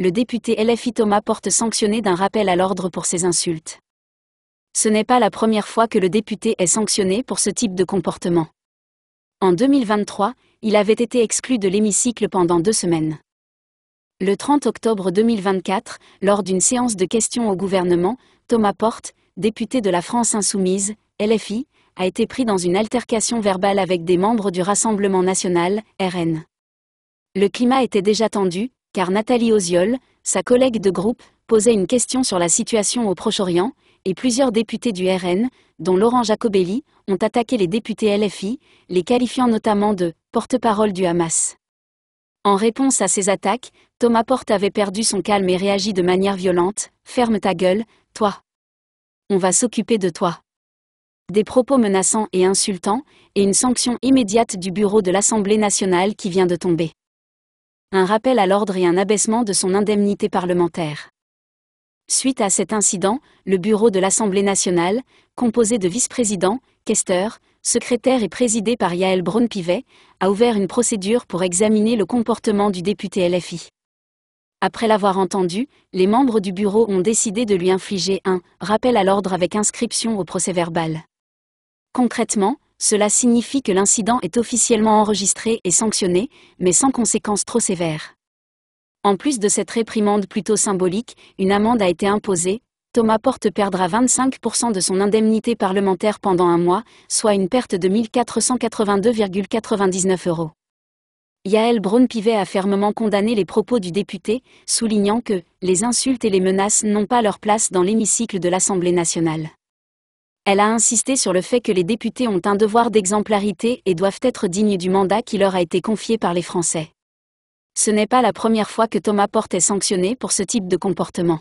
le député LFI Thomas porte sanctionné d'un rappel à l'ordre pour ses insultes. Ce n'est pas la première fois que le député est sanctionné pour ce type de comportement. En 2023, il avait été exclu de l'hémicycle pendant deux semaines. Le 30 octobre 2024, lors d'une séance de questions au gouvernement, Thomas Porte, député de la France Insoumise, LFI, a été pris dans une altercation verbale avec des membres du Rassemblement national, RN. Le climat était déjà tendu, car Nathalie Oziol, sa collègue de groupe, posait une question sur la situation au Proche-Orient, et plusieurs députés du RN, dont Laurent Jacobelli, ont attaqué les députés LFI, les qualifiant notamment de porte-parole du Hamas. En réponse à ces attaques, Thomas Porte avait perdu son calme et réagi de manière violente Ferme ta gueule, toi. On va s'occuper de toi. Des propos menaçants et insultants, et une sanction immédiate du bureau de l'Assemblée nationale qui vient de tomber un rappel à l'ordre et un abaissement de son indemnité parlementaire. Suite à cet incident, le bureau de l'Assemblée nationale, composé de vice-présidents, questeurs, secrétaires et présidé par Yael Braun-Pivet, a ouvert une procédure pour examiner le comportement du député LFI. Après l'avoir entendu, les membres du bureau ont décidé de lui infliger un rappel à l'ordre avec inscription au procès verbal. Concrètement, cela signifie que l'incident est officiellement enregistré et sanctionné, mais sans conséquences trop sévères. En plus de cette réprimande plutôt symbolique, une amende a été imposée. Thomas Porte perdra 25% de son indemnité parlementaire pendant un mois, soit une perte de 1482,99 euros. Yael Braun-Pivet a fermement condamné les propos du député, soulignant que les insultes et les menaces n'ont pas leur place dans l'hémicycle de l'Assemblée nationale elle a insisté sur le fait que les députés ont un devoir d'exemplarité et doivent être dignes du mandat qui leur a été confié par les Français. Ce n'est pas la première fois que Thomas Porte est sanctionné pour ce type de comportement.